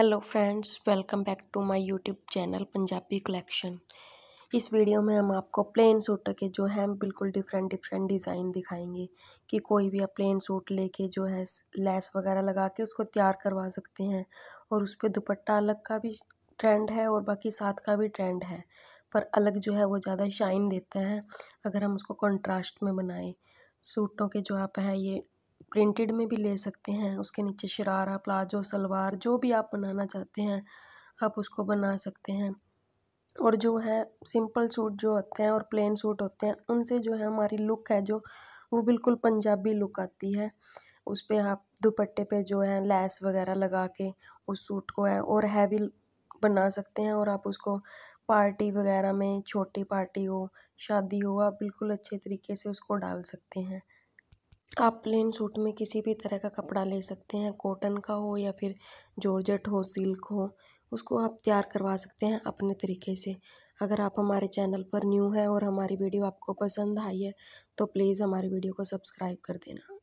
hello friends welcome back to my YouTube channel Punjabi collection इस video में हम आपको प्लेन सूट के जो है बिल्कुल डिफरेंट डिफरेंट डिज़ाइन दिखाएंगे कि कोई भी आप प्लेन सूट लेके जो है लेस वगैरह लगा के उसको तैयार करवा सकते हैं और उस पर दुपट्टा अलग का भी ट्रेंड है और बाकी साथ का भी ट्रेंड है पर अलग जो है वो ज़्यादा शाइन देता है अगर हम उसको कंट्रास्ट में बनाएँ सूटों के जो आप हैं ये प्रिंटेड में भी ले सकते हैं उसके नीचे शरारा प्लाजो सलवार जो भी आप बनाना चाहते हैं आप उसको बना सकते हैं और जो है सिंपल सूट जो होते हैं और प्लेन सूट होते हैं उनसे जो है हमारी लुक है जो वो बिल्कुल पंजाबी लुक आती है उस पर आप दुपट्टे पे जो है लैस वगैरह लगा के उस सूट को है और हैवी बना सकते हैं और आप उसको पार्टी वगैरह में छोटी पार्टी हो शादी हो आप बिल्कुल अच्छे तरीके से उसको डाल सकते हैं आप प्लेन सूट में किसी भी तरह का कपड़ा ले सकते हैं कॉटन का हो या फिर जॉर्जेट हो सिल्क हो उसको आप तैयार करवा सकते हैं अपने तरीके से अगर आप हमारे चैनल पर न्यू हैं और हमारी वीडियो आपको पसंद आई है तो प्लीज़ हमारी वीडियो को सब्सक्राइब कर देना